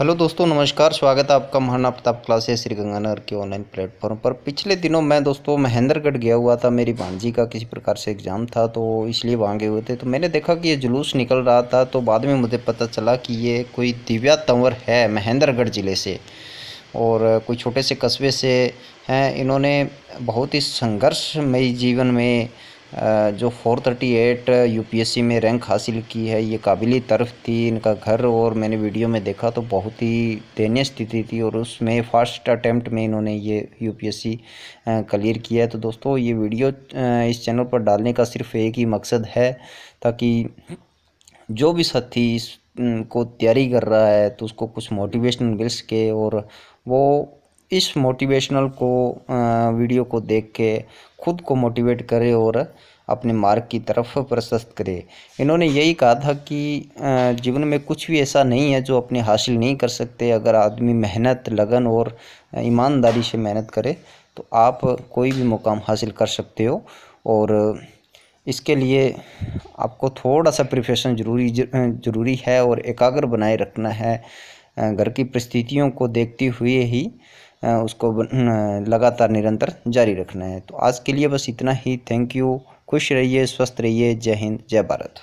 hello दोस्तों नमस्कार स्वागत है आपका महाना प्रताप क्लासेस श्रीगंगानगर के ऑनलाइन प्लेटफॉर्म पर पिछले दिनों मैं दोस्तों महेंद्रगढ़ गया हुआ था मेरी भांजी का किसी प्रकार से एग्ज़ाम था तो इसलिए वहाँ गए हुए थे तो मैंने देखा कि ये जुलूस निकल रहा था तो बाद में मुझे पता चला कि ये कोई दिव्या तंवर है महेंद्रगढ़ ज़िले से और कोई छोटे से कस्बे से हैं इन्होंने बहुत ही संघर्षमयी जीवन में जो 438 यूपीएससी में रैंक हासिल की है ये काबिल तरफ थी इनका घर और मैंने वीडियो में देखा तो बहुत ही दयनीय स्थिति थी और उसमें फर्स्ट अटैम्प्ट में इन्होंने ये यूपीएससी क्लियर किया है तो दोस्तों ये वीडियो इस चैनल पर डालने का सिर्फ एक ही मकसद है ताकि जो भी साथी इस को तैयारी कर रहा है तो उसको कुछ मोटिवेशन मिल सके और वो इस मोटिवेशनल को वीडियो को देख के खुद को मोटिवेट करे और अपने मार्ग की तरफ प्रशस्त करे इन्होंने यही कहा था कि जीवन में कुछ भी ऐसा नहीं है जो अपने हासिल नहीं कर सकते अगर आदमी मेहनत लगन और ईमानदारी से मेहनत करे तो आप कोई भी मुकाम हासिल कर सकते हो और इसके लिए आपको थोड़ा सा प्रिपरेशन जरूरी ज़रूरी है और एकाग्र बनाए रखना है घर की परिस्थितियों को देखते हुए ही उसको लगातार निरंतर जारी रखना है तो आज के लिए बस इतना ही थैंक यू खुश रहिए स्वस्थ रहिए जय हिंद जय भारत